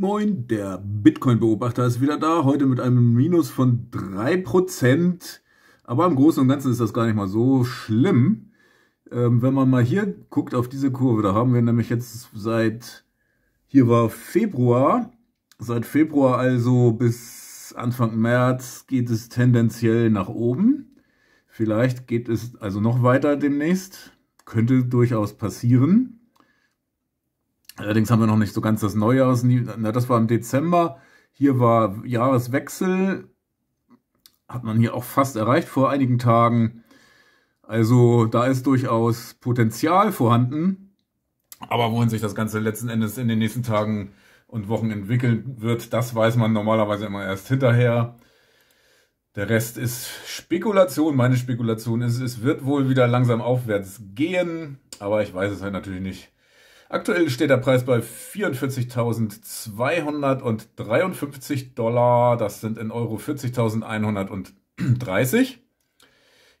Moin, der Bitcoin-Beobachter ist wieder da, heute mit einem Minus von 3%. Aber im Großen und Ganzen ist das gar nicht mal so schlimm. Ähm, wenn man mal hier guckt auf diese Kurve, da haben wir nämlich jetzt seit, hier war Februar, seit Februar also bis Anfang März geht es tendenziell nach oben. Vielleicht geht es also noch weiter demnächst, könnte durchaus passieren. Allerdings haben wir noch nicht so ganz das Neujahrs. Na, das war im Dezember. Hier war Jahreswechsel. Hat man hier auch fast erreicht vor einigen Tagen. Also da ist durchaus Potenzial vorhanden. Aber wohin sich das Ganze letzten Endes in den nächsten Tagen und Wochen entwickeln wird, das weiß man normalerweise immer erst hinterher. Der Rest ist Spekulation. Meine Spekulation ist, es wird wohl wieder langsam aufwärts gehen. Aber ich weiß es halt natürlich nicht. Aktuell steht der Preis bei 44.253 Dollar. Das sind in Euro 40.130.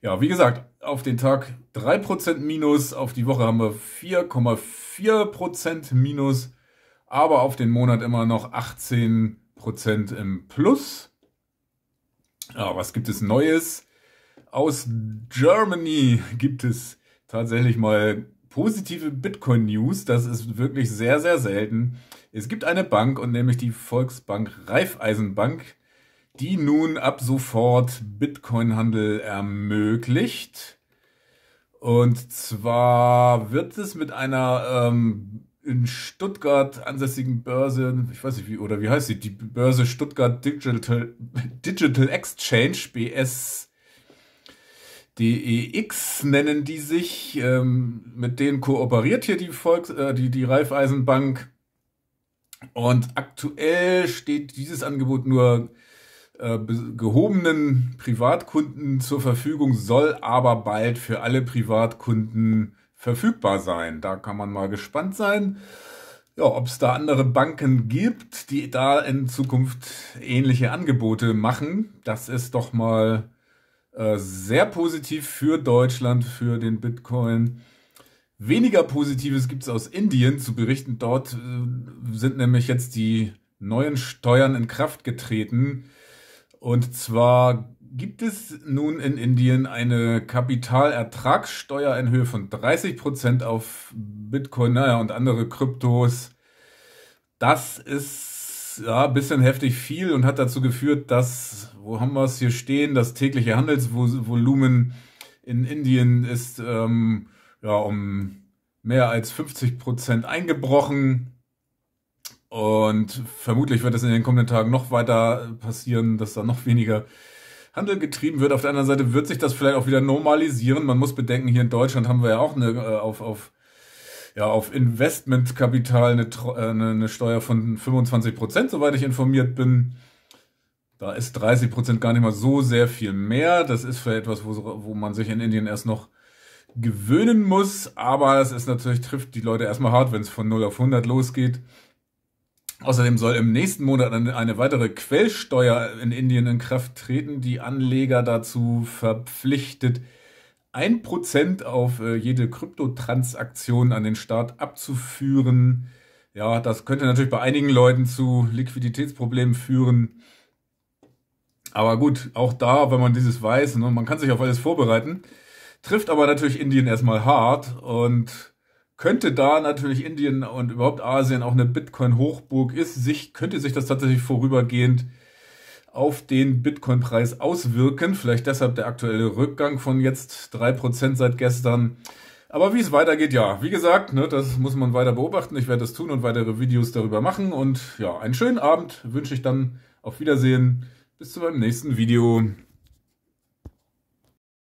Ja, wie gesagt, auf den Tag 3% Minus, auf die Woche haben wir 4,4% Minus, aber auf den Monat immer noch 18% im Plus. Ja, was gibt es Neues? Aus Germany gibt es tatsächlich mal positive Bitcoin-News, das ist wirklich sehr, sehr selten. Es gibt eine Bank und nämlich die Volksbank Raiffeisenbank, die nun ab sofort Bitcoin-Handel ermöglicht. Und zwar wird es mit einer ähm, in Stuttgart ansässigen Börse, ich weiß nicht wie, oder wie heißt sie, die Börse Stuttgart Digital, Digital Exchange, BS, die EX nennen die sich, ähm, mit denen kooperiert hier die Volks, äh, die, die Raiffeisenbank. Und aktuell steht dieses Angebot nur äh, gehobenen Privatkunden zur Verfügung, soll aber bald für alle Privatkunden verfügbar sein. Da kann man mal gespannt sein, ja, ob es da andere Banken gibt, die da in Zukunft ähnliche Angebote machen. Das ist doch mal äh, sehr positiv für Deutschland, für den Bitcoin. Weniger Positives gibt es aus Indien zu berichten. Dort äh, sind nämlich jetzt die neuen Steuern in Kraft getreten. Und zwar gibt es nun in Indien eine Kapitalertragssteuer in Höhe von 30% Prozent auf Bitcoin naja, und andere Kryptos. Das ist ja ein bisschen heftig viel und hat dazu geführt, dass, wo haben wir es hier stehen, das tägliche Handelsvolumen in Indien ist ähm, ja, um mehr als 50 Prozent eingebrochen. Und vermutlich wird es in den kommenden Tagen noch weiter passieren, dass da noch weniger Handel getrieben wird. Auf der anderen Seite wird sich das vielleicht auch wieder normalisieren. Man muss bedenken, hier in Deutschland haben wir ja auch eine, äh, auf, auf ja, auf Investmentkapital eine, äh, eine, eine Steuer von 25 Prozent, soweit ich informiert bin. Da ist 30 Prozent gar nicht mal so sehr viel mehr. Das ist für etwas, wo, wo man sich in Indien erst noch gewöhnen muss. Aber es ist natürlich, trifft die Leute erstmal hart, wenn es von 0 auf 100 losgeht. Außerdem soll im nächsten Monat eine weitere Quellsteuer in Indien in Kraft treten, die Anleger dazu verpflichtet, 1% auf äh, jede Kryptotransaktion an den Staat abzuführen. Ja, das könnte natürlich bei einigen Leuten zu Liquiditätsproblemen führen. Aber gut, auch da, wenn man dieses weiß, ne, man kann sich auf alles vorbereiten. Trifft aber natürlich Indien erstmal hart und könnte da natürlich Indien und überhaupt Asien auch eine Bitcoin-Hochburg ist, sich, könnte sich das tatsächlich vorübergehend auf den Bitcoin-Preis auswirken. Vielleicht deshalb der aktuelle Rückgang von jetzt 3% seit gestern. Aber wie es weitergeht, ja, wie gesagt, ne, das muss man weiter beobachten. Ich werde das tun und weitere Videos darüber machen. Und ja, einen schönen Abend wünsche ich dann. Auf Wiedersehen. Bis zu meinem nächsten Video.